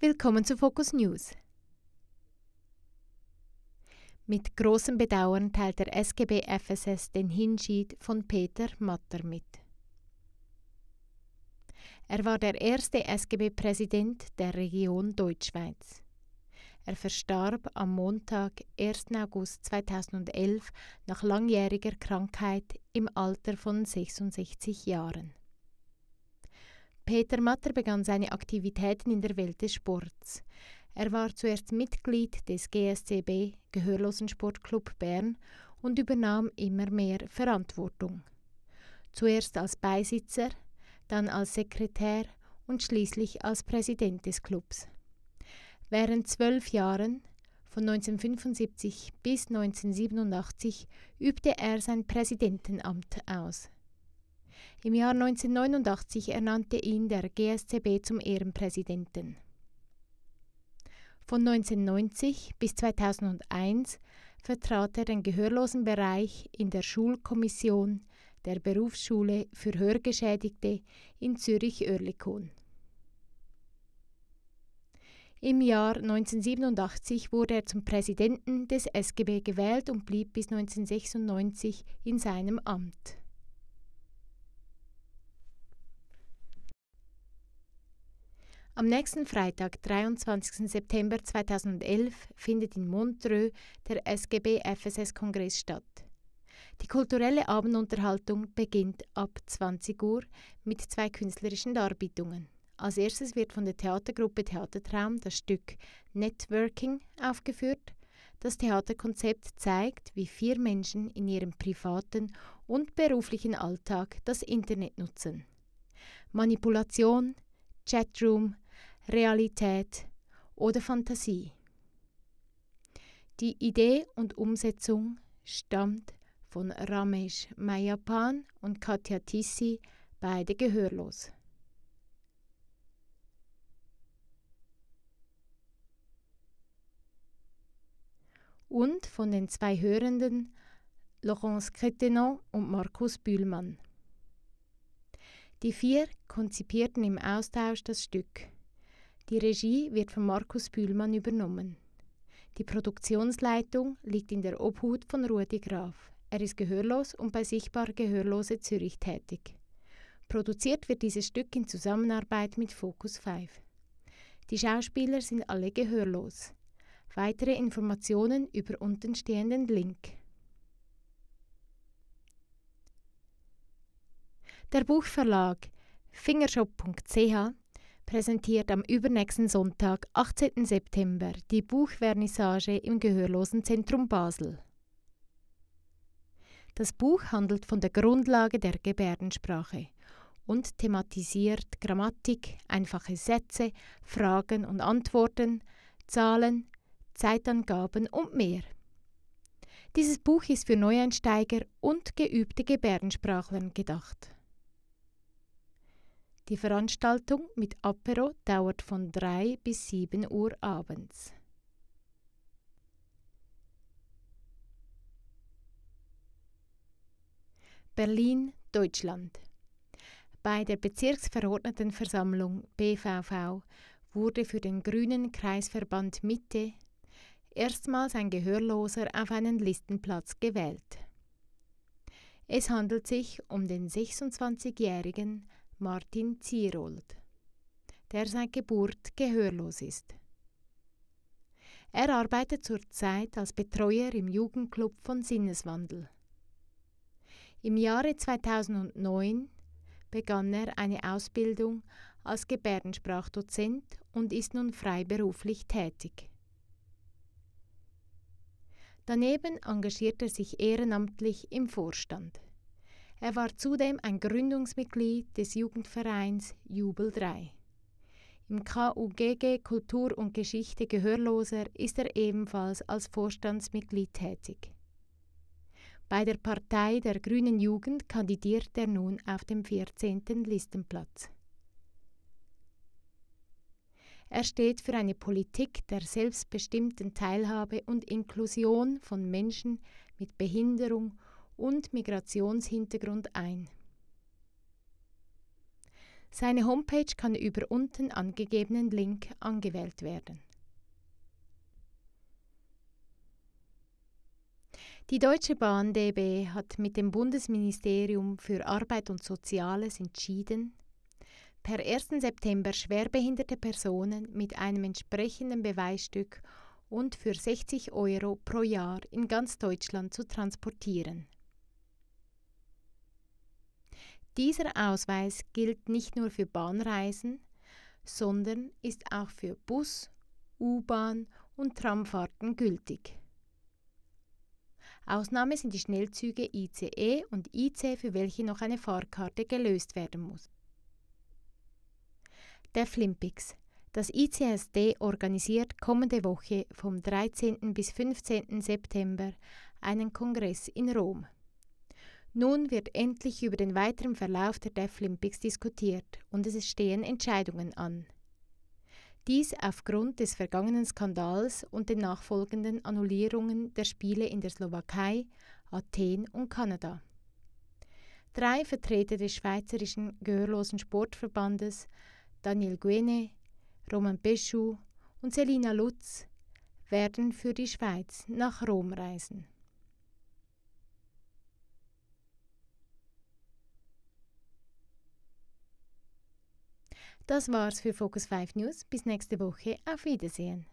Willkommen zu Focus News. Mit großem Bedauern teilt der SGB FSS den Hinschied von Peter Matter mit. Er war der erste SGB-Präsident der Region Deutschschweiz. Er verstarb am Montag, 1. August 2011, nach langjähriger Krankheit im Alter von 66 Jahren. Peter Matter begann seine Aktivitäten in der Welt des Sports. Er war zuerst Mitglied des GSCB, Gehörlosensportclub Bern, und übernahm immer mehr Verantwortung. Zuerst als Beisitzer, dann als Sekretär und schließlich als Präsident des Clubs. Während zwölf Jahren, von 1975 bis 1987, übte er sein Präsidentenamt aus. Im Jahr 1989 ernannte ihn der GSCB zum Ehrenpräsidenten. Von 1990 bis 2001 vertrat er den gehörlosen Bereich in der Schulkommission der Berufsschule für Hörgeschädigte in Zürich-Oerlikon. Im Jahr 1987 wurde er zum Präsidenten des SGB gewählt und blieb bis 1996 in seinem Amt. Am nächsten Freitag, 23. September 2011, findet in Montreux der SGB-FSS-Kongress statt. Die kulturelle Abendunterhaltung beginnt ab 20 Uhr mit zwei künstlerischen Darbietungen. Als erstes wird von der Theatergruppe Theatertraum das Stück Networking aufgeführt. Das Theaterkonzept zeigt, wie vier Menschen in ihrem privaten und beruflichen Alltag das Internet nutzen. Manipulation, Chatroom, Realität oder Fantasie. Die Idee und Umsetzung stammt von Ramesh Mayapan und Katja Tissi, beide gehörlos. und von den zwei Hörenden Laurence Cretenon und Markus Bühlmann. Die vier konzipierten im Austausch das Stück. Die Regie wird von Markus Bühlmann übernommen. Die Produktionsleitung liegt in der Obhut von Rudi Graf. Er ist gehörlos und bei Sichtbar Gehörlose Zürich tätig. Produziert wird dieses Stück in Zusammenarbeit mit Focus 5. Die Schauspieler sind alle gehörlos. Weitere Informationen über untenstehenden Link. Der Buchverlag fingershop.ch präsentiert am übernächsten Sonntag, 18. September, die Buchvernissage im Gehörlosenzentrum Basel. Das Buch handelt von der Grundlage der Gebärdensprache und thematisiert Grammatik, einfache Sätze, Fragen und Antworten, Zahlen, Zeitangaben und mehr. Dieses Buch ist für Neueinsteiger und geübte Gebärdensprachlern gedacht. Die Veranstaltung mit Apero dauert von 3 bis 7 Uhr abends. Berlin, Deutschland. Bei der Bezirksverordnetenversammlung BVV wurde für den Grünen Kreisverband Mitte erstmals ein Gehörloser auf einen Listenplatz gewählt. Es handelt sich um den 26-jährigen Martin Zierold, der seit Geburt gehörlos ist. Er arbeitet zurzeit als Betreuer im Jugendclub von Sinneswandel. Im Jahre 2009 begann er eine Ausbildung als Gebärdensprachdozent und ist nun freiberuflich tätig. Daneben engagiert er sich ehrenamtlich im Vorstand. Er war zudem ein Gründungsmitglied des Jugendvereins Jubel 3. Im KUGG Kultur und Geschichte Gehörloser ist er ebenfalls als Vorstandsmitglied tätig. Bei der Partei der Grünen Jugend kandidiert er nun auf dem 14. Listenplatz. Er steht für eine Politik der selbstbestimmten Teilhabe und Inklusion von Menschen mit Behinderung und Migrationshintergrund ein. Seine Homepage kann über unten angegebenen Link angewählt werden. Die Deutsche Bahn DB hat mit dem Bundesministerium für Arbeit und Soziales entschieden, per 1. September schwerbehinderte Personen mit einem entsprechenden Beweisstück und für 60 Euro pro Jahr in ganz Deutschland zu transportieren. Dieser Ausweis gilt nicht nur für Bahnreisen, sondern ist auch für Bus, U-Bahn und Tramfahrten gültig. Ausnahme sind die Schnellzüge ICE und IC, e, für welche noch eine Fahrkarte gelöst werden muss der Flimpix. Das ICSD organisiert kommende Woche vom 13. bis 15. September einen Kongress in Rom. Nun wird endlich über den weiteren Verlauf der Deaflympics diskutiert und es stehen Entscheidungen an. Dies aufgrund des vergangenen Skandals und den nachfolgenden Annullierungen der Spiele in der Slowakei, Athen und Kanada. Drei Vertreter des Schweizerischen Gehörlosen Sportverbandes Daniel Guene, Roman Peschu und Selina Lutz werden für die Schweiz nach Rom reisen. Das war's für Focus 5 News. Bis nächste Woche. Auf Wiedersehen.